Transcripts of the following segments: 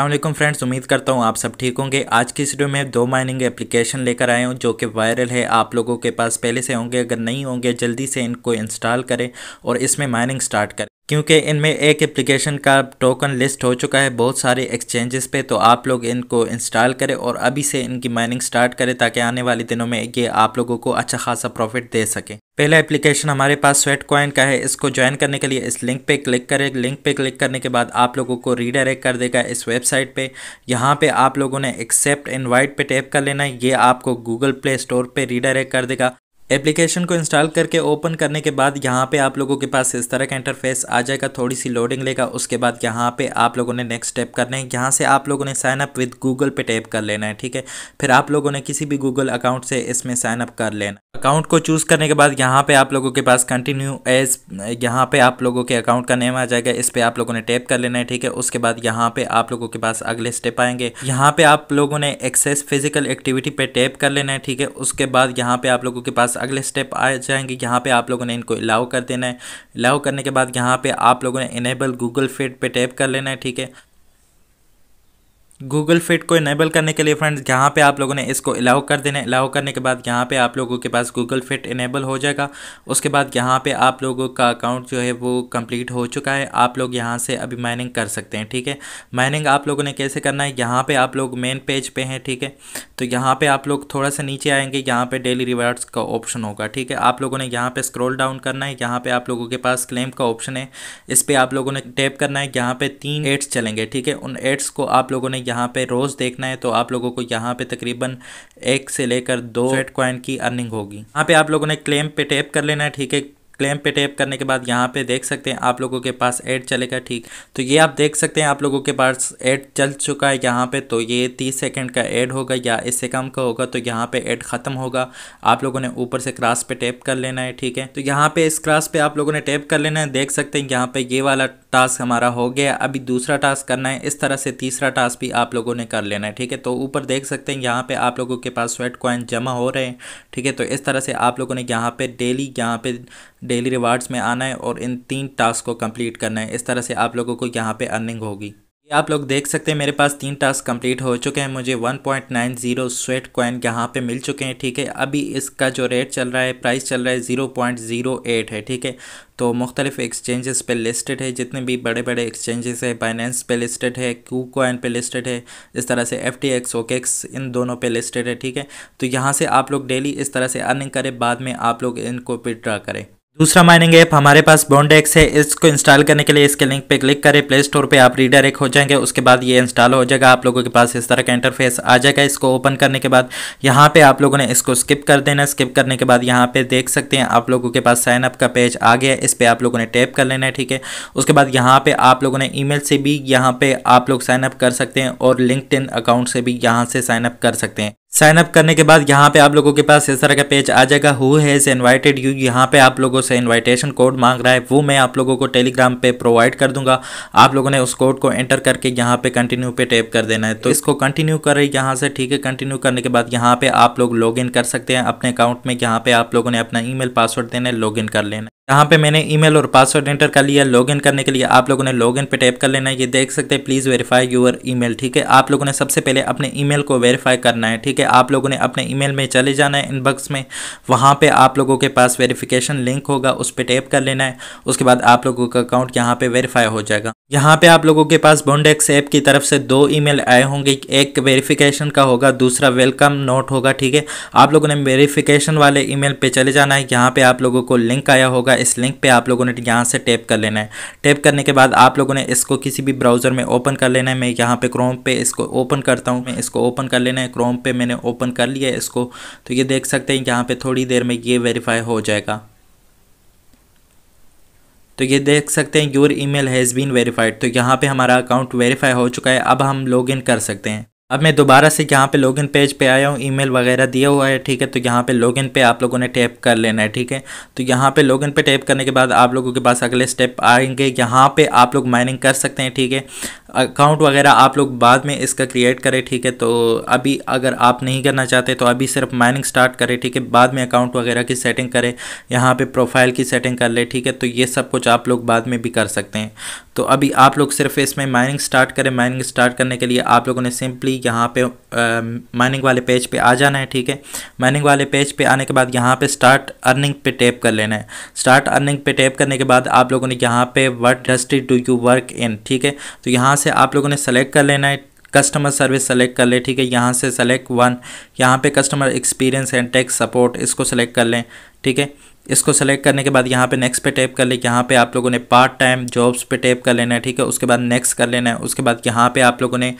Aslam friends उम्मीद करता हूँ आप सब ठीक होंगे आज की वीडियो में दो माइनिंग एप्लीकेशन लेकर आए हूँ जो कि वायरल है आप लोगों के पास पहले से होंगे अगर नहीं होंगे जल्दी से इनको इंस्टॉल करें और इसमें माइनिंग स्टार्ट करें क्योंकि इनमें एक एप्लीकेशन का टोकन लिस्ट हो चुका है बहुत सारे एक्सचेंजेस पे तो आप लोग इनको इंस्टॉल करें और अभी से इनकी माइनिंग स्टार्ट करें ताकि आने वाले दिनों में ये आप लोगों को अच्छा खासा प्रॉफिट दे सके पहला एप्लीकेशन हमारे पास स्वेट कॉइन का है इसको ज्वाइन करने के लिए इस लिंक पे क्लिक करें लिंक पे क्लिक करने के बाद आप लोगों को रीडायरेक्ट कर देगा इस वेबसाइट पे यहाँ पे आप लोगों ने एक्सेप्ट इनवाइट पे टैप कर लेना है ये आपको गूगल प्ले स्टोर पे रीडायरेक्ट कर देगा एप्लीकेशन को इंस्टॉल करके ओपन करने के बाद यहाँ पे आप लोगों के पास इस तरह का इंटरफेस आ जाएगा थोड़ी सी लोडिंग लेगा उसके बाद यहाँ पे आप लोगों ने नेक्स्ट स्टेप करना है यहाँ से आप लोगों ने साइन अप विद गूगल पे टैप कर लेना है ठीक है फिर आप लोगों ने किसी भी गूगल अकाउंट से इसमें साइन अप कर लेना अकाउंट को चूज़ करने के बाद यहाँ पे आप लोगों के पास कंटिन्यू एज यहाँ पे आप लोगों के अकाउंट का नेम आ जाएगा इस पर आप लोगों ने टैप कर लेना है ठीक है उसके बाद यहाँ पे आप लोगों के पास अगले स्टेप आएंगे यहाँ पे आप लोगों ने एक्सेस फिजिकल एक्टिविटी पे टैप कर लेना है ठीक है उसके बाद यहाँ पे आप लोगों के पास अगले स्टेप आ जाएंगे यहाँ पे आप लोगों ने इनको अलाउ कर देना है अलाउ करने के बाद यहाँ पे आप लोगों ने इनेबल गूगल फिट पे टैप कर लेना है ठीक है गूगल फिट को इनेबल करने के लिए फ्रेंड्स यहाँ पे आप लोगों ने इसको अलाउ कर देना है अलाउ करने के बाद यहाँ पे आप लोगों के पास गूगल फिट इनेबल हो जाएगा उसके बाद यहाँ पे आप लोगों का अकाउंट जो है वो कंप्लीट हो चुका है आप लोग यहाँ से अभी माइनिंग कर सकते हैं ठीक है माइनिंग आप लोगों ने कैसे करना है यहाँ पर आप लोग मेन पेज पर हैं ठीक है तो यहाँ पे आप लोग थोड़ा सा नीचे आएंगे यहाँ पे डेली रिवार्ड्स का ऑप्शन होगा ठीक है आप लोगों ने यहाँ पे स्क्रॉल डाउन करना है यहाँ पे आप लोगों के पास क्लेम का ऑप्शन है इस पर आप लोगों ने टैप करना है यहाँ पे तीन एड्स चलेंगे ठीक है उन एड्स को आप लोगों ने यहाँ पे रोज़ देखना है तो आप लोगों को यहाँ पे तकरीबन एक से लेकर दो एड क्वाइन की अर्निंग होगी यहाँ पे आप लोगों ने क्लेम पे टैप कर लेना है ठीक है क्लेम पे टैप करने के बाद यहाँ पे देख सकते हैं आप लोगों के पास ऐड चलेगा ठीक तो ये आप देख सकते हैं आप लोगों के पास ऐड चल चुका है यहाँ पे तो ये तीस सेकेंड का ऐड होगा या इससे कम का होगा तो यहाँ पे ऐड ख़त्म होगा आप लोगों ने ऊपर से क्रास पे टैप कर लेना है ठीक है तो यहाँ पे इस क्रास पे आप लोगों ने टैप कर लेना है देख सकते हैं यहाँ पर ये वाला टास्क हमारा हो गया अभी दूसरा टास्क करना है इस तरह से तीसरा टास्क भी आप लोगों ने कर लेना है ठीक है तो ऊपर देख सकते हैं यहाँ पे आप लोगों के पास स्वेट कॉइन जमा हो रहे हैं ठीक है तो इस तरह से आप लोगों ने यहाँ पे डेली यहाँ पे डेली रिवार्ड्स में आना है और इन तीन टास्क को कंप्लीट करना है इस तरह से आप लोगों को यहाँ पर अर्निंग होगी आप लोग देख सकते हैं मेरे पास तीन टास्क कंप्लीट हो चुके हैं मुझे 1.90 point nine zero Sweatcoin यहाँ पर मिल चुके हैं ठीक है अभी इसका जो रेट चल रहा है प्राइस चल रहा है ज़ीरो पॉइंट ज़ीरो एट है ठीक है तो मुख्तलिफ एक्सचेंजेस पे लिस्टेड है जितने भी बड़े बड़े एक्सचेंजेस है बाइनेंस पे लिस्टेड है क्यू कॉइन पे लिस्टेड है इस तरह से एफ टी एक्स ओकेक्स इन दोनों पे लिस्टेड है ठीक है तो यहाँ से आप लोग डेली इस तरह से अर्निंग करें बाद में आप लोग इनको विड्रा करें दूसरा माइनिंग ऐप हमारे पास बॉन्ड एक्स है इसको इंस्टॉल करने के लिए इसके लिंक पे क्लिक करें प्ले स्टोर पे आप रीडर एक हो जाएंगे उसके बाद ये इंस्टॉल हो जाएगा आप लोगों के पास इस तरह का इंटरफेस आ जाएगा इसको ओपन करने के बाद यहाँ पे आप लोगों ने इसको स्किप कर देना स्किप करने के बाद यहाँ पे देख सकते हैं आप लोगों के पास साइनअप का पेज आ गया इस पर आप लोगों ने टैप कर लेना है ठीक है उसके बाद यहाँ पर आप लोगों ने ई से भी यहाँ पर आप लोग साइनअप कर सकते हैं और लिंकड अकाउंट से भी यहाँ से साइनअप कर सकते हैं साइन अप करने के बाद यहाँ पे आप लोगों के पास इस तरह का पेज आ जाएगा हु हैज़ इनवाइटेड यू यहाँ पे आप लोगों से इनविटेशन कोड मांग रहा है वो मैं आप लोगों को टेलीग्राम पे प्रोवाइड कर दूंगा आप लोगों ने उस कोड को एंटर करके यहाँ पे कंटिन्यू पे टैप कर देना है तो इसको कंटिन्यू करें यहाँ से ठीक है कंटिन्यू करने के बाद यहाँ पर आप लोग लॉग कर सकते हैं अपने अकाउंट में यहाँ पर आप लोगों ने अपना ई पासवर्ड देना है लॉग कर लेना यहाँ पे मैंने ईमेल और पासवर्ड एंटर कर लिया लॉगिन करने के लिए आप लोगों ने लॉगिन पे टैप कर लेना है ये देख सकते हैं प्लीज़ वेरीफाई यूर ईमेल ठीक है आप लोगों ने सबसे पहले अपने ईमेल को वेरीफाई करना है ठीक है आप लोगों ने अपने ईमेल में चले जाना है इनबॉक्स में वहाँ पे आप लोगों के पास वेरीफिकेशन लिंक होगा उस पर टैप कर लेना है उसके बाद आप लोगों का अकाउंट यहाँ पर वेरीफाई हो जाएगा यहाँ पे आप लोगों के पास बॉन्डेक्स ऐप की तरफ से दो ईमेल आए होंगे एक वेरिफिकेशन का होगा दूसरा वेलकम नोट होगा ठीक है आप लोगों ने वेरिफिकेशन वाले ईमेल पे चले जाना है यहाँ पे आप लोगों को लिंक आया होगा इस लिंक पे आप लोगों ने यहाँ से टैप कर लेना है टैप करने के बाद आप लोगों ने इसको किसी भी ब्राउज़र में ओपन कर लेना है मैं यहाँ पर क्रोम पर इसको ओपन करता हूँ मैं इसको ओपन कर लेना है क्रोम पर मैंने ओपन कर लिया इसको तो ये देख सकते हैं यहाँ पर थोड़ी देर में ये वेरीफाई हो जाएगा तो ये देख सकते हैं your email has been verified तो यहाँ पे हमारा अकाउंट वेरीफाई हो चुका है अब हम लॉगिन कर सकते हैं अब मैं दोबारा से यहाँ पे लॉगिन पेज पे आया हूँ ईमेल वगैरह दिया हुआ है ठीक है तो यहाँ पे लॉगिन पे आप लोगों ने टैप कर लेना है ठीक है तो यहाँ पे लॉगिन पे टैप करने के बाद आप लोगों के पास अगले स्टेप आएंगे यहाँ पे आप लोग माइनिंग कर सकते हैं ठीक है अकाउंट वगैरह आप लोग बाद में इसका क्रिएट करें ठीक है तो अभी अगर आप नहीं करना चाहते तो अभी सिर्फ माइनिंग स्टार्ट करें ठीक है बाद में अकाउंट वगैरह की सेटिंग करें यहाँ पे प्रोफाइल की सेटिंग कर ले ठीक है तो ये सब कुछ आप लोग बाद में भी कर सकते हैं तो अभी आप लोग सिर्फ इसमें माइनिंग स्टार्ट करें माइनिंग स्टार्ट करने के लिए आप लोगों ने सिंपली यहाँ पे माइनिंग वाले पेज पे आ जाना है ठीक है माइनिंग वाले पेज पे आने के बाद यहाँ पे स्टार्ट अर्निंग पे टैप कर लेना है स्टार्ट अर्निंग पे टैप करने के बाद आप लोगों ने यहाँ पे what dust do you work in ठीक है तो यहाँ यहाँ से आप लोगों ने सेलेक्ट कर लेना है कस्टमर सर्विस सेलेक्ट कर ले ठीक है यहाँ से सेलेक्ट वन यहाँ पे customer experience and tech support इसको सेलेक्ट कर लें ठीक है इसको सेलेक्ट करने के बाद यहाँ पे नेक्स्ट पे टैप कर लें यहाँ पे आप लोगों ने पार्ट टाइम जॉब्स पे टैप कर लेना है ठीक है उसके बाद नेक्स्ट कर लेना है उसके बाद यहाँ पे आप लोगों ने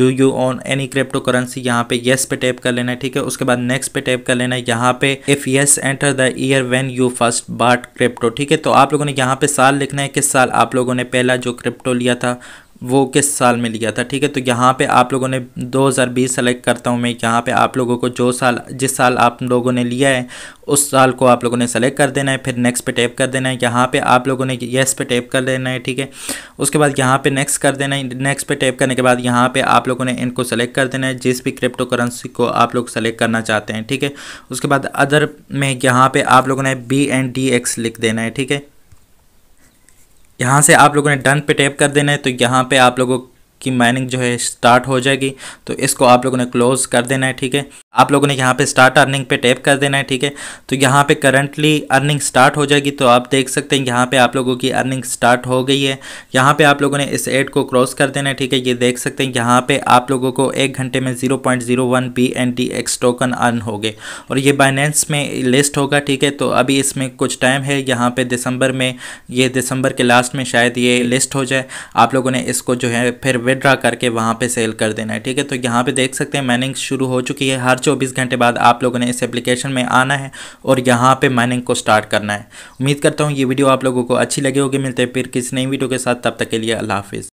do you own any cryptocurrency यहाँ पे येस पे टैप कर लेना है ठीक है उसके बाद नेक्स्ट पे टैप कर लेना है यहाँ पे if yes enter the year when you first bought crypto ठीक है तो आप लोगों ने यहाँ पे साल लिखना है किस साल आप लोगों ने पहला जो क्रिप्टो लिया था वो किस साल में लिया था ठीक है तो यहाँ पे आप लोगों ने 2020 सेलेक्ट करता हूँ मैं यहाँ पे आप लोगों को जो साल जिस साल आप लोगों ने लिया है उस साल को आप लोगों ने सेलेक्ट कर देना है फिर नेक्स्ट पे टैप कर देना है यहाँ पे आप लोगों ने येस पे टैप कर देना है ठीक है उसके बाद यहाँ पे नेक्स्ट कर देना है नेक्स्ट पे टैप करने के बाद यहाँ पे आप लोगों ने इनको सेलेक्ट कर देना है जिस भी क्रिप्टो करेंसी को आप लोग सेलेक्ट करना चाहते हैं ठीक है उसके बाद अदर में यहाँ पर आप लोगों ने बी एंड डी एक्स लिख देना है ठीक है यहाँ से आप लोगों ने डन पे टैप कर देना है तो यहाँ पे आप लोगों की माइनिंग जो है स्टार्ट हो जाएगी तो इसको आप लोगों ने क्लोज़ कर देना है ठीक है आप लोगों ने यहाँ पे स्टार्ट अर्निंग पे टैप कर देना है ठीक है तो यहाँ पे करंटली अर्निंग स्टार्ट हो जाएगी तो आप देख सकते हैं यहाँ पे आप लोगों की अर्निंग स्टार्ट हो गई है यहाँ पे आप लोगों ने इस एड को क्रॉस कर देना है ठीक है ये देख सकते हैं यहाँ पे आप लोगों को एक घंटे में 0.01 point zero one B N X token earn हो गए और ये बाइनेंस में लिस्ट होगा ठीक है तो अभी इसमें कुछ टाइम है यहाँ पर दिसंबर में ये दिसंबर के लास्ट में शायद ये लिस्ट हो जाए आप लोगों ने इसको जो है फिर विदड्रा करके वहाँ पर सेल कर देना है ठीक है तो यहाँ पर देख सकते हैं माइनिंग शुरू हो चुकी है हर चौबीस घंटे बाद आप लोगों ने इस एप्लीकेशन में आना है और यहाँ पर माइनिंग को स्टार्ट करना है उम्मीद करता हूँ ये वीडियो आप लोगों को अच्छी लगी होगी मिलते हैं फिर किसी नई वीडियो के साथ तब तक के लिए अल्लाह हाफिज़